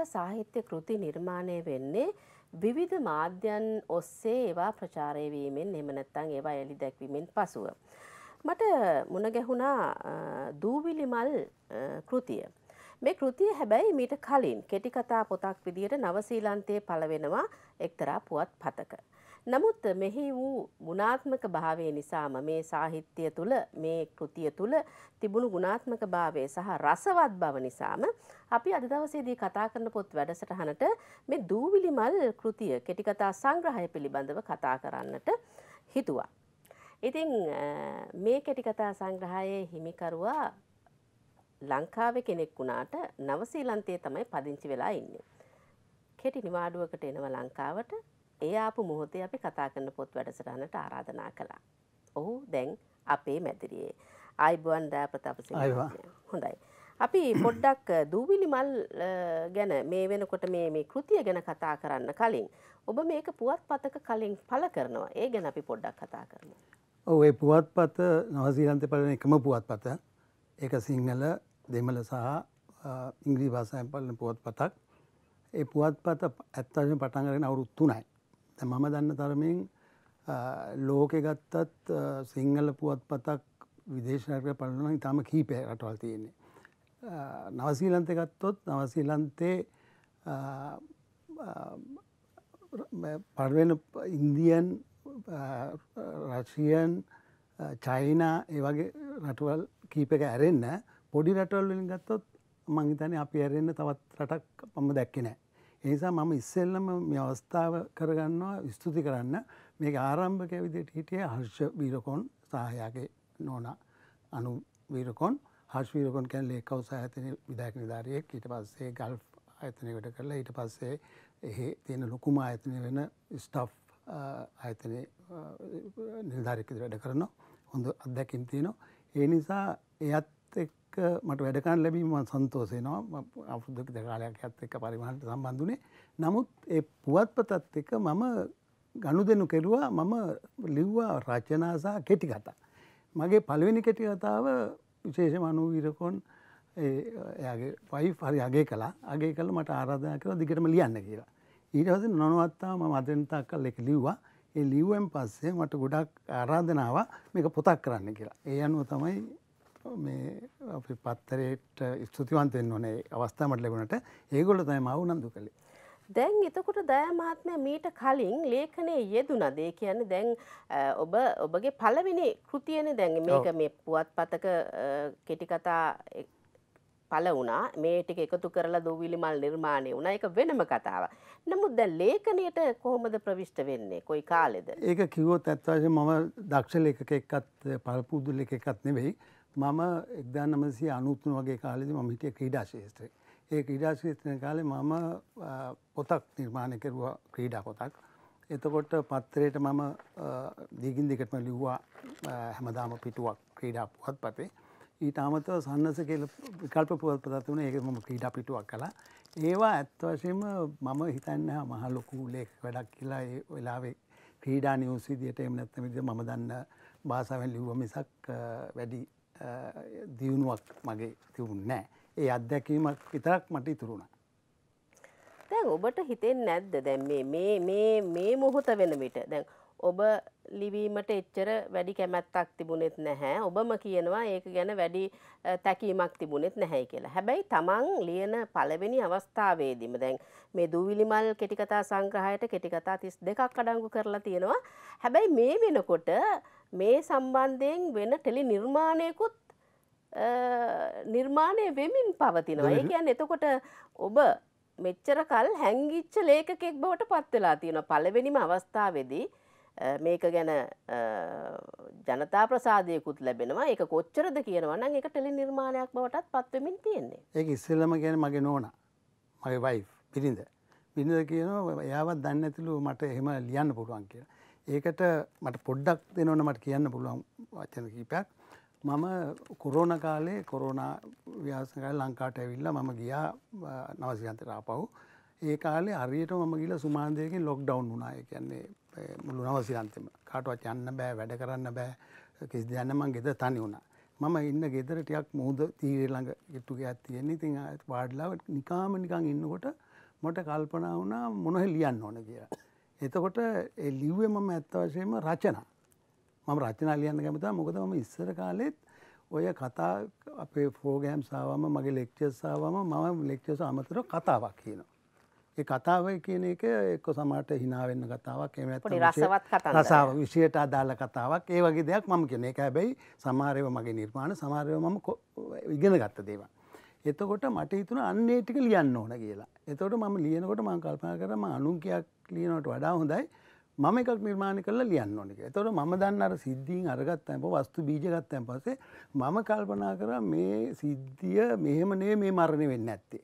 විචාර සාහිත්‍ය කෘති නිර්මාණය වෙන්නේ විවිධ මාධ්‍යන් ඔස්සේ ඒවා ප්‍රචාරය වීමෙන් එහෙම නැත්නම් ඒවා එළි දැක්වීමෙන් පසුව මට මුණ ගැහුණා දූවිලි මල් කෘතිය. මේ කෘතිය හැබැයි මීට කලින් කෙටි කතා පොතක් විදියට නවසීලන්තයේ පළ වෙනවා එක්තරා පුවත් පතක. නමුත් මෙහි වූ ගුණාත්මක භාවය නිසාම මේ සාහිත්‍ය තුළ මේ කෘතිය තුළ තිබුණු ගුණාත්මක භාවය සහ රසවත් බව නිසාම අපි අද දවසේදී කතා කරන පොත් වැඩසටහනට මේ දූවිලි මල් කෘතිය කෙටිකතා සංග්‍රහය පිළිබඳව කතා කරන්නට හිතුවා. ඉතින් මේ කෙටිකතා සංග්‍රහයේ හිමිකරුවා ලංකාවේ කෙනෙක් වුණාට නවසීලන්තයේ තමයි පදිංචි වෙලා ඉන්නේ. කෙටි නිවාඩුවකට එනවා ලංකාවට ඒ ආපු මොහොතේ අපි කතා කරන පොත් වැඩසටහනට ආරාධනා කළා. ඔහු දැන් අපේ මැදිරියේ. ආයිබුවන් දෑ ප්‍රතාපසිංහ. හොඳයි. අපි පොඩ්ඩක් දූවිලි මල් ගැන මේ වෙනකොට මේ මේ කෘතිය ගැන කතා කරන්න කලින් ඔබ මේක පුවත්පතක කලින් පළ කරනවා. ඒ ගැන අපි පොඩ්ඩක් කතා කරමු. ඔව් ඒ පුවත්පත නවසීලන්තේ පළවෙනි එකම පුවත්පත. ඒක සිංහල දෙමළ සහ ඉංග්‍රීසි භාෂාවෙන් පළවෙනි පුවත්පතක්. ඒ පුවත්පත ඇත්තටම පටන් අරගෙන අවුරුදු 3යි. මම දන්න තරමින් ලෝකෙ ගත්තත් සිංහල පුවත් පතක් විදේශනකය පලන ඉතාම කීපය රටවල් තියෙන්නේ. නවසීලන්තය ගත්තොත් නවසීලන්තේ පර්වෙන ඉන්දියන් රශියන් චයිනා ඒවගේ රටවල් කීපක ඇරෙන්න්න පොඩි රටවල්ලින් ගත්තොත් මංහිතන අපි ඇරෙන්න්න තවත් රටක් පම දැක්කනෑ. ඒසා මම ඉස්සෙල්ලම මේ අවස්ථාව කරගන්නවා ස්තුති කරන්න මේක ආරම්භක විදිට හිටිය හර්ෂ වීරකොන් සහයාගේ නෝන අනු වීරකොන් හර්ෂ වීරකොන් කැන් ලේකව සහතන විදායක නිධාරියෙක් ඊට පස්සේ ගල්් අයතනකට කරලා ඊට පස්සේ එහි තියෙන ලොකුම අයතනය වෙන ස්ටෆ් අයතන නිර්ධාරික වැඩ කරනවා හොඳ අත්දැකින් තියෙනවා ඒ නිසා එයත් එක් එක් මට වැඩකන් ලැබීම සන්තෝසයනවා අවුද්ධක දකාලයක් ඇත් එක පරිමාණට සම්බන්ධනේ නමුත් ඒ පුවත්පතත් එක මම ගණු දෙනු කෙරුවා මම ලිව්වා රචනාසා කෙටි කතා. මගේ පළවෙනි කෙටි කතාව විශේෂම අනුවීරකොන් එයාගේ පයි පරි අගේ කලා අගේ කල මට ආරාධනා කර දිගටම ලියන්න කියලා. ඊටවස නොනවත්තා ම අදෙන්තා කල් එක ලිව්වා ඒ ලිව්ුවෙන් පස්සේ මට ගොඩක් ආරාධනාව මේක පොතක් කරන්න කියලා. ඒ අනුව තමයි මේ අපි පත්තරයට ස්තුතිවන්තයෙන් ඕනේ අවස්ථාමට ලැබුණට ඒගොල්ල තමයි මාව උනන්දු කළේ. දැන් එතකොට දයා මහත්මයා මීට කලින් ලේඛනයේ යෙදුණා. ඒ කියන්නේ දැන් ඔබ ඔබගේ පළවෙනි කෘතියනේ දැන් මේක මේ පුවත්පතක කෙටි කතා පළ වුණා. මේ ටික එකතු කරලා දෝවිලි මල් නිර්මාණය වුණා. ඒක වෙනම කතාවක්. නමුත් දැන් ලේඛනයට කොහොමද ප්‍රවිෂ්ට වෙන්නේ? කොයි කාලෙද? ඒක කිව්වොත් ඇත්ත වශයෙන්ම මම දක්ෂ ලේඛකෙක්වත් පළපුදුලෙක් එක්කත් නෙවෙයි. මම එක්දා නමසි අනුත්තුන වගේ කාලෙද මම හිටිය ක්‍රීඩා ශේත්‍රය. ඒ ක්‍රීඩා ශේත්‍රය කාලේ මම පොතක් නිර්මාණය කෙරුවා ක්‍රීඩා පොතක්. එතකොට පත්තරයට මම දිගින් දිකටම ලිව්වා හැමදාම පිටුවක් ක්‍රීඩා පුවත් පතේ. ඊට අමතව සන්නස කියල විකල්ප පුවත් පතත් වුණ ඒක මම ක්‍රීඩා පිටුවක් කලා. ඒවා ඇත්ත වශයෙන්ම මම හිතන්න මහ ලොකු ලේක වැඩක් කියලා ඒ වෙලාවේ ක්‍රීඩා නිවසිදියට එම නැත්තම විදිහ මම දන්න භාෂාවෙන් ලිව්ව මිසක් වැඩි දියුණුවක් මගේ තිවුන් නෑ ඒ අත්දැකීමක් විතරක් මට ඉතුරුණ. දැන් ඔබට හිතෙන් නැද්ද දැන් මේ මොහොත වෙනවිට දැන් ඔබ ලිවීමට එච්චර වැඩි කැමැත්තක් තිබුණෙත් නැහැ ඔබම කියනවා ඒක ගැන වැඩි තැකීමක් තිබුණෙත් නැහැ කියලා හැබැයි තමන් ලියන පළවෙනි අවස්ථාවේදීම දැන් මේ දූවිලිමල් කෙටිකතා සංග්‍රහයට කෙටිකතා තිස් දෙකක් අඩංගු කරලා තියෙනවා හැබැයි මේ වෙනකොට මේ සම්බන්ධයෙන් වෙන ටෙලි නිර්මාණයකුත් නිර්මාණය වෙමින් පවතිනවා. ඒ කියන්නේ එතකොට ඔබ මෙච්චර කල් හැංගිච්ච ලේඛකෙක් බවට පත් වෙලා තියෙනවා. පළවෙනිම අවස්ථාවේදී මේක ගැන ජනතා ප්‍රසාදයකුත් ලැබෙනවා. ඒක කොච්චරද කියනවා නම් ඒක ටෙලි නිර්මාණයක් බවටත් පත් වෙමින් තියෙන්නේ. ඒක ඉස්සෙල්ලම කියන්නේ මගේ නෝනා. මගේ වයිෆ් බිරිඳ. බිරිඳ කියනවා එයාවත් දන්නේ නැතිලු මට එහෙම ලියන්න පුළුවන් කියලා. ඒකට මට පොඩ්ඩක් දෙනවන මට කියන්න පුළුවන් වචන කීපයක් මම කොරෝණ කාලේ කොරෝනා ව්‍යාසකය ලංකාට ඇවිල්ල මම ගියා නවසියන්තරාපව් ඒ කාලේ හරියට මම ගිල සුමාන්දයකින් ලොක් ඩවන් වුනාය කියන්නේ මුළු නවසියන්තම කාටවත් යන්න බෑ වැඩ කරන්න බෑ කිසි දෙයන්න මං ගෙද තනි වුණා මම ඉන්න ගෙදරටයක් මුහද තීරේ ළඟ ගිට්ටුකයක් තියෙන්නේ ඉතින් පාඩ්ලාව නිකාම නිකං ඉන්නකොට මොට කල්පනා වුණා මොනොහ ලියන්න ඕන කියලා එතකොට ලිව්ව මම ඇත්ත වශයම රචනා මම රචනා ලියන්න කැමතා මොකද මම ඉස්සර කාලෙත් ඔය කතා අපේ ෆෝගෑම් සාවම මගේ ලෙක්චර්සාවම මම ලෙක්චස අමතර කතාවක් කියනවා. ඒ කතාව කියන එක එක්ක සමට හිනාවෙන්න කතාවක් එම රසාව විෂයට අදාළ කතාවක් ඒ වගේ දෙයක් මම කියන එක හැබැයි සමාරයව මගේ නිර්මාණ සමාරයව මම ඉගෙන ගත්ත දේව. එතකොට මට හිතුන අන්නේ ටික ලියන්න ඕන කියලා. එතකොට මම ලියනකොට මං කල්පනා කරම අනුන්කයක් ලියනට වඩා හොඳයි මම එකක් නිර්මාණ කරලා ලියන්න ඕනක තොට ම දන්න අර සිද්ධීන් අරගත්තයම වස්තු බීජගත්තයන් පසේ මම කල්පනා කර මේ සිද්ධිය මෙහෙමනේ මේ මරණය වෙන්න ඇත්තේ.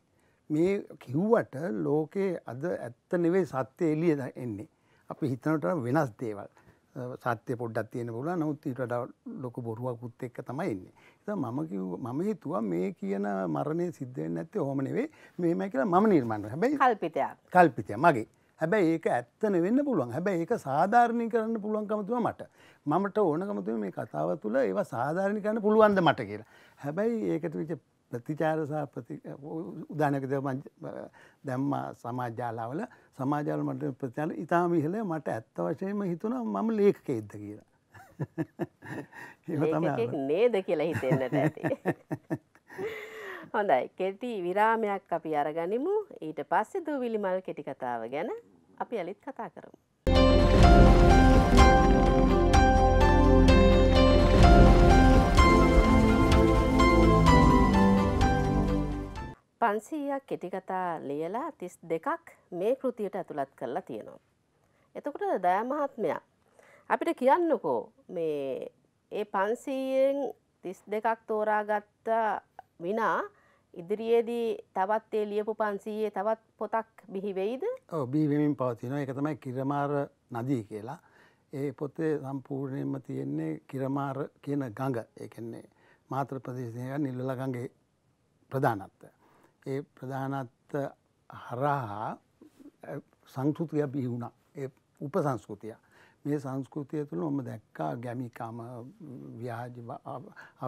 මේ කිව්වට ලෝකයේ අද ඇත්ත නෙවේ සත්‍යය එලියද එන්නේ. අපි හිතනට වෙනස් දේවල් සත්‍ය පොඩ්ඩක් තියෙන පුල නෞත්තිට ලොක බොරුවකුත් එක්ක තමයි එන්නේ. එත මම මම හිතුවා මේ කියන මරණය සිද්ධෙන් ඇත්තේ හොම නෙවේ මේම කියලා මම නිර්මාණ හැබයි කල්පිතයක් කල්පිතය මගේ හැබැයි ඒක ඇත්තන වෙන්න පුළුවන් හැබැයි ඒක සාධාරණය කරන්න පුළුවන්කමතුව මට මමට ඕනකමතුව මේ කතාව තුළ ඒව සාධාරණි කරන්න පුළුවන්ද මට කියලා. හැබැයි ඒකට විච ප්‍රතිචාරසා උදානකද දැම්ම සමාජාලාවල සමාජාල මට ප්‍රතිචාල ඉතාම ඉහල මට ඇත්ත වශයම හිතුන මම ලේකකෙද්ද කියලා. නේද කියලා හිතෙන්න්නට ඇති. හොඳයි කෙටි විරාමයක් අපි අරගනිමු ඊට පස්සේ දූවිලි මල් කෙටි කතාව ගැන අපි අලිත් කතා කරමු. පන්සීයක් කෙටිකතා ලියලා තිස් දෙකක් මේ කෘතියට ඇතුළත් කරලා තියෙනවා. එතකොට දෑමහත්මයක් අපිට කියන්නකෝ මේ ඒ පන්සීයෙන් තිස් දෙකක් තෝරාගත්තා විනා ඉදිරියේදී තවත් ඒ ලියපු 500 තවත් පොතක් බිහි වෙයිද? ඔව් බිහි වෙමින් පවතිනවා. ඒක තමයි කිරමාර නදී කියලා. ඒ පොතේ සම්පූර්ණයෙන්ම තියෙන්නේ කිරමාර කියන ගඟ. ඒ කියන්නේ මාතර ප්‍රදේශයේ නිල්වල ගඟේ ප්‍රධානත්වය. ඒ ප්‍රධානත්ව හරහා සංස්කෘතිය බිහි වුණා. ඒ උපසංස්කෘතිය. මේ සංස්කෘතිය තුළ ඔම දැක්කා ගැමිකාම ව්‍යාජ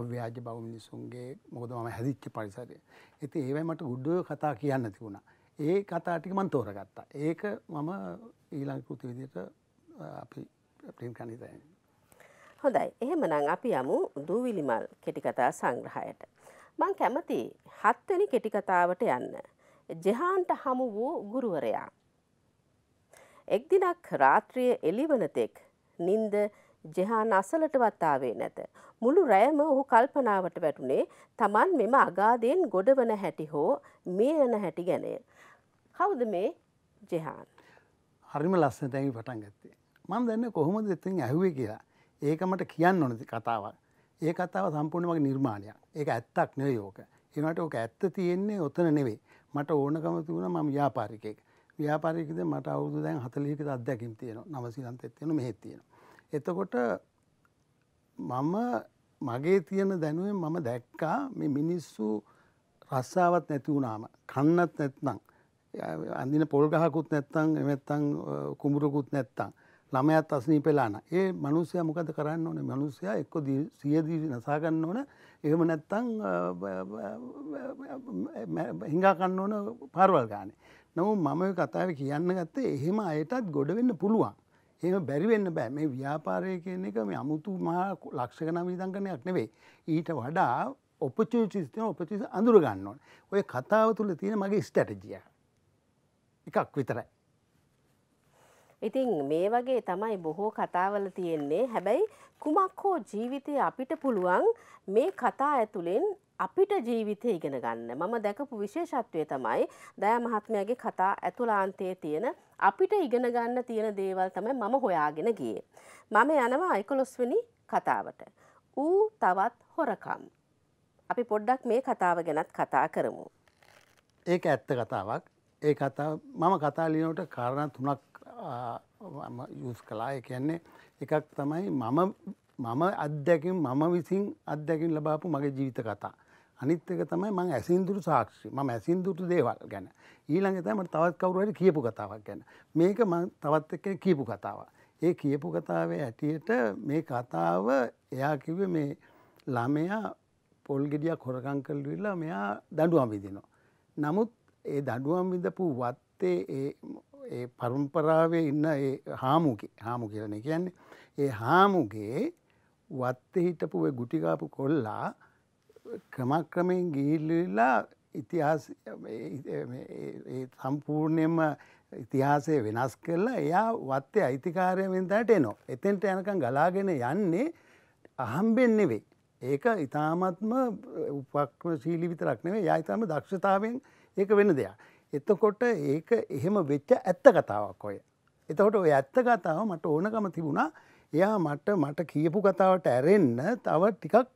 අව්‍යාජ බව මිනිසුන්ගේ මොකද මම හැදිච්ච පරිසරය. ඉතින් ඒවයි මට උඩුව කතා කියන්න තිබුණා. ඒ කතා ටික මම තෝරගත්තා. ඒක මම ඊළඟ කෘති විදිහට අපි ප්‍රේම් කණිතයන්. හොඳයි. එහෙමනම් අපි යමු දූවිලිමල් කෙටි කතා සංග්‍රහයට. මං කැමති හත්වෙනි කෙටි කතාවට යන්න. ජෙහාන්ට හමු වූ ගුරුවරයා එක් දිනක් රාත්‍රිය එළිවනතෙක් නින්ද ජෙහාන් අසලටවත් ආවේ නැත. මුළු රැයම ඔහු කල්පනාවට වැටුනේ තමන් මෙම අගාදයෙන් ගොඩවන හැටි හෝ මේ යන හැටි ගැනය. කවුද මේ ජෙහාන්. හරිම ලස්සන තැඟි පටන් ගත්තේ. මම දන්න කොහොමද එතින් ඇහුවේ කියලා. ඒක මට කියන්න ඕනති කතාවක්. ඒ කතාව සම්පූර්ණමගේ නිර්මාණයක්. ඒක ඇත්තක් නෙවෙයි ඕක. ඒනට ඕක ඇත්ත තියෙන්නේ ඔතන නෙවෙයි. මට ඕනකම තිබුණා මම ව්‍යාපාරිකයෙක්. ව්‍යාපාරයකද මට අවුදු දැන් හතලියකද අත්දැකින් තියෙනවා නවසිලන්ත එත්තියෙන මෙහෙත් තියෙන. එතකොට මම මගේ තියෙන දැනුවෙන් මම දැක්කා මේ මිනිස්සු රස්සාාවත් නැතිවුණාම කන්නත් නැත්නම් අඳින පොල් ගහකුත් නැත්තං එමත්තං කුඹුරකුත් නැත්තං ළමයත් අස්නී පෙලාන ඒ මනුස්සය මොකද කරන්න ඕන මනුස්සයා එක්ක සියදී නසාගන්න ඕන එහෙම නැත්තං හිඟා කන්න ඕන පරවල් ගානේ නමු මම කතාව කියන්න ගත්තේ එහෙම අයටත් ගොඩ වෙන්න පුළුවන්. එහෙම බැරිවෙන්න බෑ මේ ව්‍යාපාරය කියන එක මේ අමුතු මහා ලක්ෂකන විදංගනයක් නෙවෙයි. ඊට වඩා ඔපචචිස්තන ඔපචිස අඳුරගන්න ඕන. ඔය කතාව තුළ තියෙන මගේ ස්ටැටජිය. එකක් විතරයි. ඉතින් මේ වගේ තමයි බොහෝ කතාවල තියෙන්නේ හැබැයි කුමක් හෝ ජීවිතය අපිට පුළුවන් මේ කතා ඇතුළෙන් අපිට ජීවිතය ඉගෙන ගන්න මම දැකපු විශේෂත්වය තමයි දෑ මහත්මයාගේ කතා ඇතුලාන්තයේ තියෙන අපිට ඉගෙන ගන්න තියෙන දේවල් තමයි මම හොයාගෙන ගියේ. මම යනවා එකොළොස්වෙනි කතාවට. ඌ තවත් හොරකම්. අපි පොඩ්ඩක් මේ කතාව ගැනත් කතා කරමු. ඒක ඇත්ත කතාවක් ඒ කතා මම කතාලිනට කාරණ තුනක් යස් කලා කියන්නේ එකක් තමයි මම මම අත්දැකින් මම විසින් අත්දැකින් ලබාපු මගේ ජීවිත කතා. අනිත්තක තමයි මං ඇසින්දුරු සාක්ෂි ම ඇසින්දුට දේවල් ගැන ඊළඟ තමට තවත් කවරුවට කියපු කතාවක් ගැන මේක තවත් එක කියපු කතාව. ඒ කියපු කතාවේ ඇටියට මේ කතාව එයා කිව මේ ළමයා පොල්ගෙඩියක් හොරකං කල් වෙල්ලා මෙයා දඩුවම් විදිනවා. නමුත් ඒ දඩුවම් විඳපු වත්තේ ඒ පරුම්පරාවේ ඉන්න හාමුගේ හාමු කියලන කියන්නේ ඒ හාමුගේ වත්ත හිටපු ගුටිකාපු කොල්ලා ක්‍රමක්‍රමයෙන් ගිහිල්ලලා ඉතිහාස සම්පූර්ණයම ඉතිහාසය වෙනස් කරලා එයා වත්තේ අයිතිකාරයමෙන්දට එනෝ. එතෙන්ට යනකම් ගලාගෙන යන්නේ අහම්බෙන්නෙවෙයි. ඒක ඉතාමත්ම උපක්ම සීලි විතරක් නෙවේ යා ඉතාම දක්ෂතාවෙන් ඒක වෙන දෙයක්. එතකොට ඒක එහෙම වෙච්ච ඇත්ත කතාවක් ඔය. එතකොට ඔය ඇත්ත කතාව මට ඕනකම තිබුණා එයා මට මට කියපු කතාවට ඇරෙන්න තව ටිකක්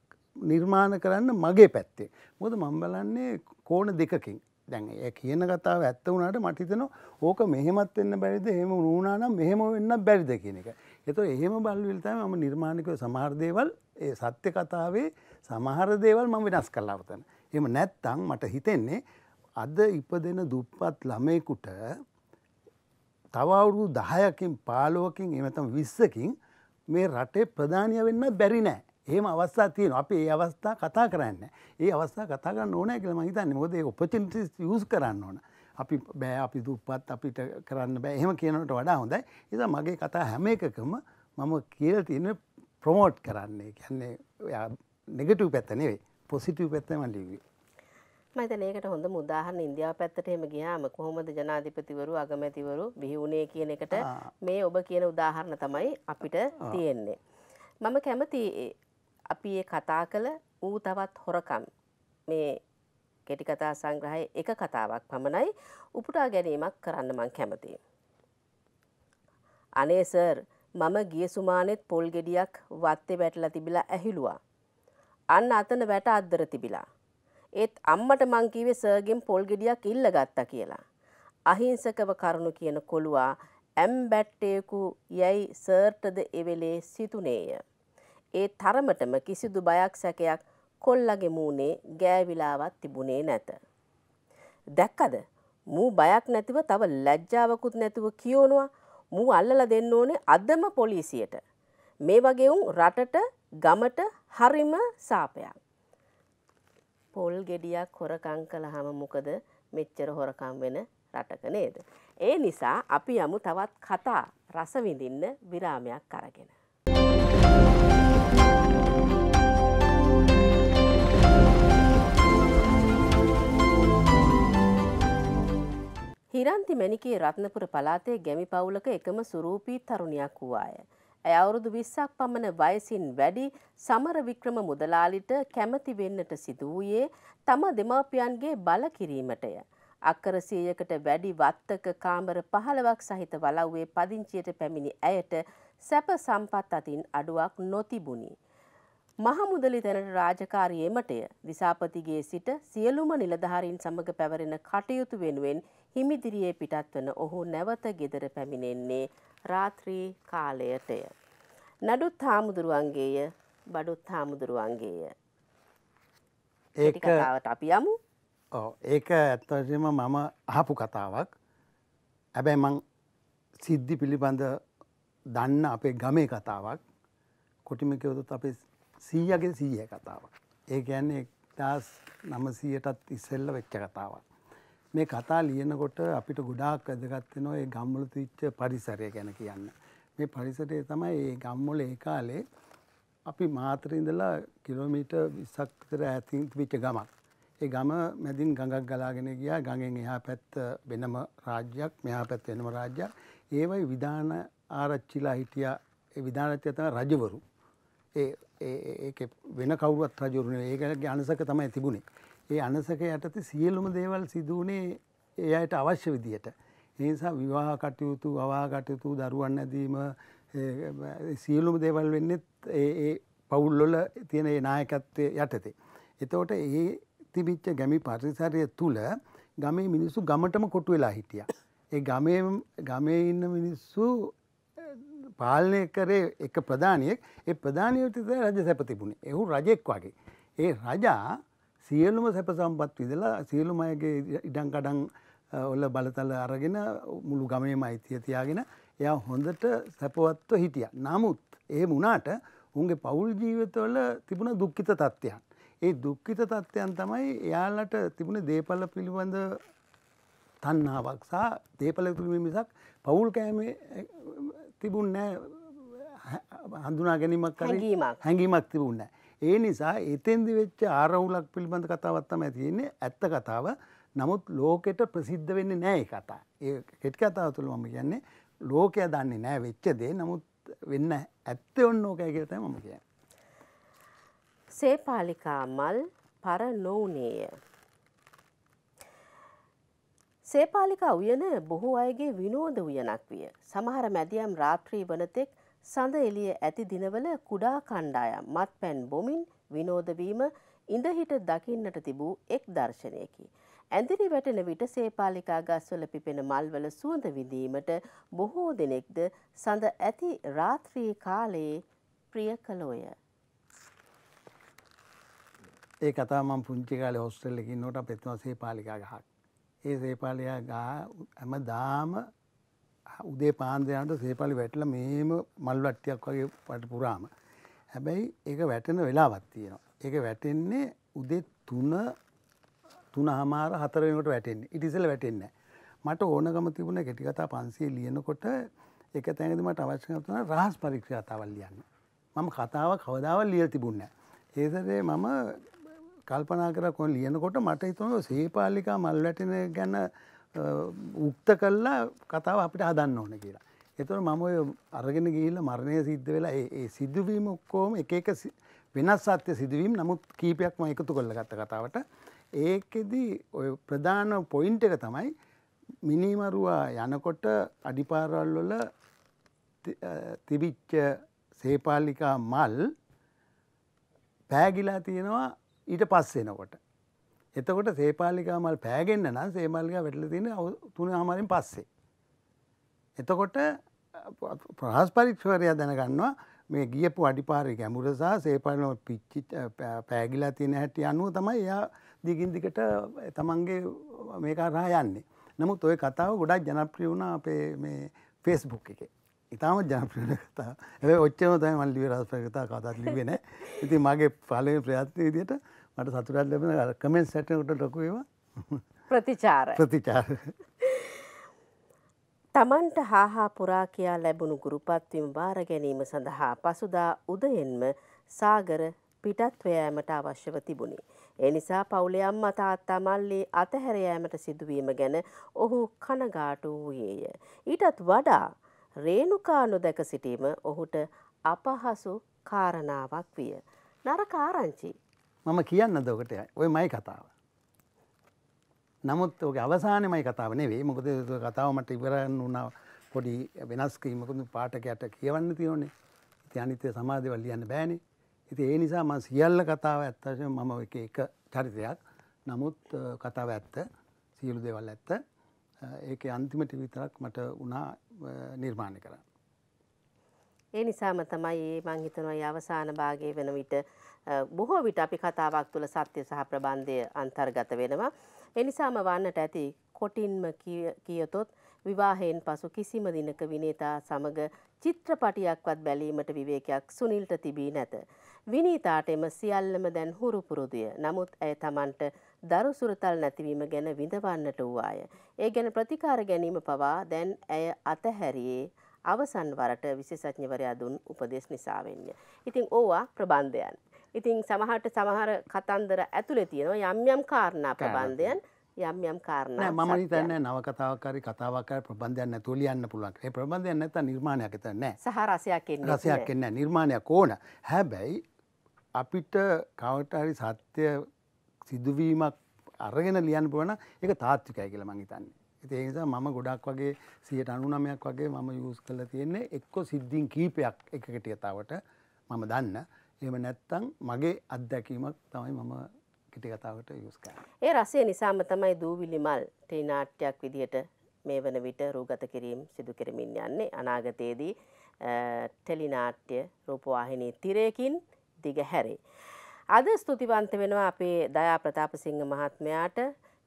නිර්මාණ කරන්න මගේ පැත්තේ. මොද මම්බලන්නේ කෝන දෙකකින් දැන් ඒ කියන කතාව ඇත්ත වුණට මටිතන ඕක මෙහෙමත් වෙන්න බැරිද හෙම රුණානම් මෙහෙම වෙන්න බැරිද කියන එක. එතු එහෙම බල්විල්තම ම නිර්මාණකව සමාර්දේවල් ඒ සත්‍ය කතාවේ සමහරදේවල් මම වෙනස් කලාවතන. එම නැත්තං මට හිතෙන්නේ අද ඉපදෙන දුප්පත් ළමයකුට තවවුරුදු දහයකින් පාලුවකින් එමතම් විස්සකින් මේ රටේ ප්‍රධානය වෙන්න බැරි නෑ. ඒම අවස්ථා තියන අප ඒ අවස්ථා කතා කරන්න ඒ අවස්ථා කතා කරන්න ඕනෑ කියල මහිතන්න මොද ඔපචිටි යස් කරන්න ඕන අපි බෑ අපි දුප්පත් අපිට කරන්න බෑ එහෙම කියනට වඩා හොඳයි එසා මගේ කතා හැම එකකම මම කියල තියන ප්‍රමෝට් කරන්නේ කියන්නේ නෙගටව පැත්තනෙවේ පොසිටව පැත්තම ලිවී මතනකට හොඳ මුදාහන් ඉන්දියාව පැත්තට එම ගියාම කොහොමද ජනාධිපතිවරු අගමැතිවරු බිහිවුණේ කියන එකට මේ ඔබ කියන උදාහරණ තමයි අපිට තියෙන්නේ. මම කැමති අපි ඒ කතා කළ ඌ තවත් හොරකම් මේ කෙටි කතා සංග්‍රහයේ එක කතාවක් පමණයි උපුටා ගැනීමක් කරන්න මං කැමතියි. අනේ සර් මම ගිය සුමානෙත් පොල් ගෙඩියක් වත්තේ වැටලා තිබිලා ඇහිලුවා. අන්න අතන වැට අද්දර තිබිලා. ඒත් අම්මට මං කිව්වේ සර්ගෙන් පොල් ගෙඩියක් ඉල්ලගත්තා කියලා. අහිංසකව කරුණු කියන කොළුවා ඇම් බැට්ටේකු යැයි සර්ට්ද එවෙලේ සිතුනේය. ඒ තරමටම කිසිදු බයක් සැකයක් කොල්ලගේ මූනේ ගෑවිලාවත් තිබුණේ නැත. දැක්කද මූ බයක් නැතිව තව ලැජ්ජාවකුත් නැතුව කියෝනවා මූ අල්ලලා දෙන්න ඕනේ අදම පොලිසියට. මේ වගේ උන් රටට ගමට හරිම සාපයක්. පොල් ගෙඩියක් හොරකම් කළාම මොකද මෙච්චර හොරකම් වෙන රටක නේද? ඒ නිසා අපි යමු තවත් කතා රස විඳින්න විරාමයක් අරගෙන. කිරන්ති මැනිකේ රත්නපුර පලාතේ ගැමි පවුලක එකම සුරූපී තරුණයක් වූවාය. ඇය අවුරුදු විස්සක් පමණ වයසින් වැඩි සමර වික්‍රම මුදලාලිට කැමති වෙන්නට සිදු වූයේ තම දෙමාපියන්ගේ බල කිරීමටය. අක්කර සියයකට වැඩි වත්තක කාමර පහළවක් සහිත වලව්වේ පදිංචියට පැමිණි ඇයට සැප සම්පත් අතින් අඩුවක් නොතිබුණි. මහමුදලි තැනට රාජකාරී එමටය දිසාපතිගේ සිට සියලුම නිලධාරීන් සමග පැවරෙන කටයුතු වෙනුවෙන් හිමිදිරියේ පිටත්වන ඔහු නැවත ගෙදර පැමිණෙන්නේ රාත්‍රී කාලයටය. නඩුත් හාමුදුරුවන්ගේය බඩුත් හාමුදුරුවන්ගේය. ඒකාවට අපි යමු ඒක ඇත්තජම මම අහපු කතාවක් ඇබැයි මං සිද්ධි පිළිබඳ දන්න අපේ ගමේ කතාවක් කොටිමිකයවතුත් අපේ සීයගෙන් සීය කතාවක්. ඒ ගැන්නේ එක්දස් නමසීයටත් ඉස්සෙල්ල වෙච්ච කතාවක්. මේ කතා ලියනකොට අපිට ගොඩාක් වැදගත්වෙනවා ඒ ගම්මුල තිච්ච පරිසරය ගැන කියන්න. මේ පරිසරය තමයි ඒ ගම්මුල ඒ කාලේ අපි මාතරින්දලා කිලෝමීට විසක්තර ඇතින් විච්ච ගමක්. ඒ ගම මැදින් ගඟක් ගලාගෙන ගියා ගඟෙන් එහා පැත්ත වෙනම රාජ්‍යයක් මෙහා පැත් වෙනම රාජ්‍යයක්. ඒවයි විධාන ආරච්චිලා හිටිය විධානච්චය තම රජවරු. ඒ ඒක වෙන කවරුවත් රජරුණ ඒකගේ අනසක තමයි තිබුණේ. ඒ අනසක යටති සියලුම දේවල් සිදුවනේ ඒ අයට අවශ්‍ය විදියට. ඒනිසා විවාහ කටයුතු අවා කටයුතු දරුවන් ඇදීම සියලුම දේවල් වෙන්නෙත් ඒ පවුල්ලොල තියෙන නායකත්වය යටතේ. එතවට ඒ තිබිච්ච ගැමි පරිසරය තුළ ගමේ මිනිස්සු ගමටම කොටු වෙලා හිටිය. ඒ ගමේ ගමේ ඉන්න මිනිස්සු පාලනය කරේ එක ප්‍රධානයෙක් ඒ ප්‍රධානයතිත රජ සැපතිබුණේ එහු රජෙක් වගේ. ඒ රජා සියලුම සැප සම්පත් විදලා සියලුම අයගේ ඉඩං කඩං ඔල්ල බලතල අරගෙන මුළු ගමේම අයිතිය තියාගෙන එයා හොඳට සැපවත්ව හිටිය. නමුත් ඒ මුණට උන්ගේ පවුල් ජීවිතවල තිබුණ දුක්කිත තත්ත්වයන්. ඒ දුක්කිත තත්ත්වයන් තමයි එයාලට තිබුණ දේපල පිළිබඳ තන්නාවක් සහ දේපල පිළිමිසක් පවුල් කෑමේ තිබුන්න හඳුනා ගැනීමක් කරගීමක් හැඟීමක් තිබුන්න. ඒ නිසා එතෙන්දි වෙච්ච ආරවුලක් පිළිබඳ කතාවත්තම ඇතින්නේ ඇත්ත කතාව නමුත් ලෝකෙට ප්‍රසිද්ධ වෙන්න නෑ කතා ඒ හෙට් කතාව තුළ මම කියන්නේ ලෝකය දන්නේ නෑ වෙච්ච දේ නමුත් වෙන්න ඇත්ත ඔන්න ඕකෑගත මම කිය. සේපාලිකා මල් පර නොවනේය. සේපාලිකා උයන බොහෝ අයගේ විනෝද උයනක් විය. සමහර මැදියම් රාත්‍රී වනතෙක් සඳ එළිය ඇති දිනවල කුඩා කණ්ඩායම් මත්පැන් බොමින් විනෝදවීම ඉඳහිට දකින්නට තිබූ එක් දර්ශනයකි. ඇඳිරි වැටෙන විට සේපාලිකා ගස්වල පිපෙන මල්වල සුවඳ විඳීමට බොහෝ දෙනෙක්ද සඳ ඇති රාත්‍රී කාලයේ ප්‍රිය කළෝය. ඒ කතා මම පුංචි කාලේ හොස්ටල් එකේ ඉන්නකොට අපිත් වාසේ පාලිකා ගහක් ඒ සේපාලයා ගා ඇම දාම උදේ පාන්දයන්ට සේපාලි වැටල මේම මල්වට්ටියක් වගේ පට පුරාම. හැබැයි ඒ වැටෙන වෙලාවත් තියෙනවා. ඒක වැටෙන්නේ උදේ තුන තුන හමාර හතරවෙනකට වැටෙන්නේ ඉටිසල වැටෙන්න. මට ඕනගම තිබුණ කෙටිකතා පන්සේ ලියනකොට එක තැනදි මට අවශ්‍ය කරන රහස් පරීක්ෂ කතාවල් ලියන්න. මම කතාව කවදාවල් ලියලා තිබුණේ නැහැ. ඒසරේ මම කල්පනා කර කොන් ලියනකොට මට හිතම සේපාලිකා මල් වැටෙන ගැන උක්ත කල්ලා කතාව අපිට හදන්න ඕන කියලා. එතුර මම ඔය අරගෙන ගිහිල්ල මරණය සිද්ධ වෙලා ඒ සිදුවීම ඔක්කෝම එක එක වෙනස් සත්‍ය සිදුවීම් නමුත් කීපයක්ම එකතු කොල්ල ගත්ත කතාවට ඒකෙදී ඔය ප්‍රධාන පොයින්ට එක තමයි මිනිමරුවා යනකොට අඩිපාරල්වල තිබිච්ච සේපාලිකා මල් පෑගිලා තියෙනවා ඊට පස්සෙනකොට. එතකොට සේපාලිකාමල් පෑගෙන්න්න නම් සේමල්ගා වැටල තින තුන හමරින් පස්සේ. එතකොට ප්‍රහස් පරික්ෂවරයා දැනගන්නවා මේ ගියපු අඩිපාරි ගැමුරසා සේපලනො පිච්චි පෑගිලා තියෙන හැටි අනුව තමයි එයා දිගින්දිකට තමන්ගේ මේකා රහ යන්නේ. නමුත් ඔය කතාව ගොඩක් ජනප්‍රිය වුණ අපේ මේ ෆෙස්බුක් එකේ. ඉතාම ජනප්‍රිය කතා ඇ ඔච්චම තමයි මල්ලිව රස්ප්‍ර කතා කතාත් ලිබෙන ඉතින් මගේ පලේ ප්‍රාත්තිය විදියට මට සතුරත් ලැබෙන කමෙන් සැටකට ලොකු ඒවා ප්‍රතිචාර ප්‍රතිචාර තමන්ට හාහා පුරා කියා ලැබුණු ගුරුපත්වම් භාර ගැනීම සඳහා පසුදා උදයෙන්ම සාගර පිටත්වයෑමට අවශ්‍යව තිබුණි. එනිසා පවුලේ අම්මා තාත්තා මල්ලී අතහැර යෑමට සිදුවීම ගැන ඔහු කනගාටු වූයේය. ඊටත් වඩා රේණුකා නොදැක සිටීම ඔහුට අපහසු කාරණාවක් විය. නරකාරංචි. මම කියන්න දොකට ඔය මයි කතාව. නමුත් ඔක අවසානමයි කතාව නෙවේ මොකද කතාව මට ඉවරන්න වුණාව පොඩි වෙනස්කීමකුදු පාටකයට කියවන්න තියෝනේ ඉති අනිතය සමාධවල් ලියන්න බෑනේ ඉති ඒ නිසා ම සියල්ල කතාව ඇත්තශ මම එක එක චරිතයක් නමුත් කතාව ඇත්ත සියලු දෙවල් ඇත්ත ඒක අන්තිමට විතරක් මට වුණා නිර්මාණය කරන්න. ඒ නිසාම තමයි මං හිතනවා අවසාන භාගයේ වෙන විට බොහෝ විට අපි කතාවක් තුළ සත්‍ය සහ ප්‍රබන්ධය අන්තර්ගත වෙනවා. ඒ නිසාම වන්නට ඇති කොටින්ම කියතොත් විවාහයෙන් පසු කිසිම දිනක විනීතා සමග චිත්‍රපටියක්වත් බැලීමට විවේකයක් සුනිල්ට තිබී නැත. විනීතාට එම සියල්ලම දැන් හුරු පුරුදුය. නමුත් ඇය Tamanට දරු සුරතල් නැතිවීම ගැන විඳවන්නට වූවාය. ඒ ගැන ප්‍රතිකාර ගැනීම පවා දැන් ඇය අතහැරියේ අවසන් වරට විශේෂඥවරයා දුන් උපදෙස් නිසාවෙන්ය. ඉතින් ඕවා ප්‍රබන්ධයන්. ඉතින් සමහට සමහර කතන්දර ඇතුළේ තියෙනවා යම් යම් කාරණා ප්‍රබන්ධයන් යම් යම් කාරණ ම තන්න නවකතාවකාරි කතාවකර ප්‍රබන්ධයන් නැතු ලියන්න පුළුවන් ඒ ප්‍රබන්ධයන් නැත නිර්මාණයක් එත නෑ සහ රසයක් රසයක් එන්න නිර්මාණයක් ඕන හැබැයි අපිට කවටහරි සත්‍ය සිදුවීමක් අරගෙන ලියන්න පුවන එක තාත්විකයි කියලා මං හිතන්නේ. ඉතින් ඒ නිසා මම ගොඩක් වගේ 99ක් වගේ මම යූස් කරලා තියෙන්නේ එක්ක සිද්ධීන් කීපයක් එකකට යතාවට මම දන්න. එහෙම නැත්නම් මගේ අත්දැකීමක් තමයි මම කෙටි කතාවට යූස් කරන්නේ. ඒ රසය නිසාම තමයි දූවිලි මල් ටෙලි නාට්‍යයක් විදිහට මේ වන විට රූගත කිරීම සිදු කරමින් යන්නේ අනාගතයේදී ටෙලි නාට්‍ය රූපවාහිනී තිරයකින් දිගහැරේ. අද ස්තුතිවන්ත වෙනවා අපේ දයා ප්‍රතාපසිංහ මහත්මයාට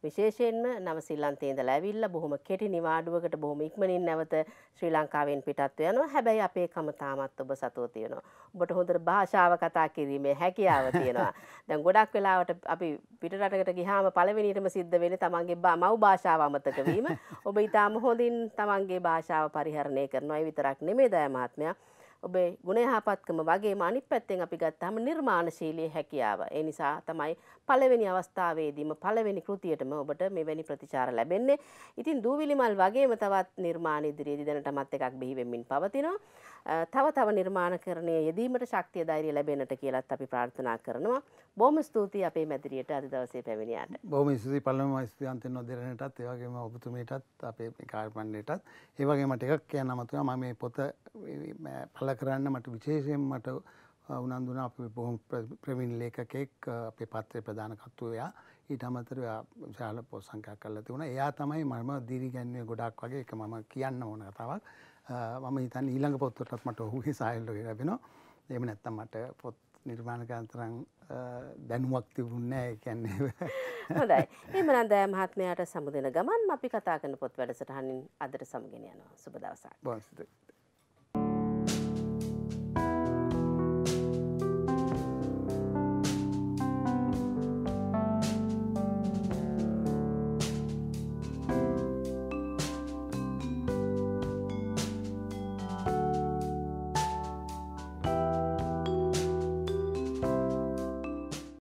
විශේෂයෙන්ම නව සිල්ලන්තේ ඉඳලා ඇවිල්ලා බොහොම කෙටි නිවාඩුවකට බොහොම ඉක්මනින් නැවත ශ්‍රී ලංකාවෙන් පිටත්ව යනවා. හැබැයි අපේ කම තාමත් ඔබ සතුව තියෙනවා. ඔබට හොඳට භාෂාව කතා කිරීමේ හැකියාව තියෙනවා. දැන් ගොඩක් වෙලාවට අපි පිටරටකට ගියාම පළවෙනියටම සිද්ධ වෙන්නේ තමන්ගේ මව් භාෂාව අමතක වීම. ඔබ ඊටාම හොඳින් තමන්ගේ භාෂාව පරිහරණය කරනවා. ඒ විතරක් නෙමෙයි දයා මහත්මයා. ඔබේ ගුණ යහපත්කම වගේම අනිත් පැත්තෙන් අපි ගත්තාම නිර්මාණශීලී හැකියාව. ඒ නිසා තමයි පළවෙනි අවස්ථාවේදීම පළවෙනි කෘතියටම ඔබට මෙවැනි ප්‍රතිචාර ලැබෙන්නේ. ඉතින් දූවිලි මල් වගේම තවත් නිර්මාණ ඉදිරියේදී දැනටමත් එකක් බිහි වෙමින් පවතිනවා. තව තව නිර්මාණකරණය යෙදීමට ශක්තිය ධෛර්යය ලැබෙනට කියලත් අපි ප්‍රාර්ථනා කරනවා. බොහොම ස්තුතියි අපේ මැදිරියට අද දවසේ පැමිණියාට. බොහොම ස්තුතියි පළමුව ස්තුතියන්තෙන් නොදෙරණටත් ඒ වගේම ඔබතුමීටත් අපේ කාර්මණ්ඩේටත් ඒ වගේම මට එකක් කියන්න අමතුනා මම මේ පොත පළ කරන්න මට විශේෂයෙන් මට උනන්දුන අපි බොහොම ප්‍රවීණ ලේඛකෙක් අපේ පත්‍රයේ ප්‍රධාන කතුවයා ඊට අමතරව විශාල පොත් සංඛ්‍යා කරලා තිබුණා. එයා තමයි මම දිරිගැන්වුවේ ගොඩක් වගේ ඒක මම කියන්න ඕන කතාවක්. මම හිතන් ඊළඟ පොත්තටත් මට ඔහුගේ සයිල්ලෝ ලැබෙනවා එම නැත්තම් මට පොත් නිර්මාණකන්තරන් දැනුවක් තිබුන්නෑ කැන්නේ හොඳයි එම නදෑ මහත්මයට සමුදෙන ගමන් අපි කතා කන පොත් වැඩසටහනින් අදර සමගෙන යනවා සුබදවසක් බොස්ද.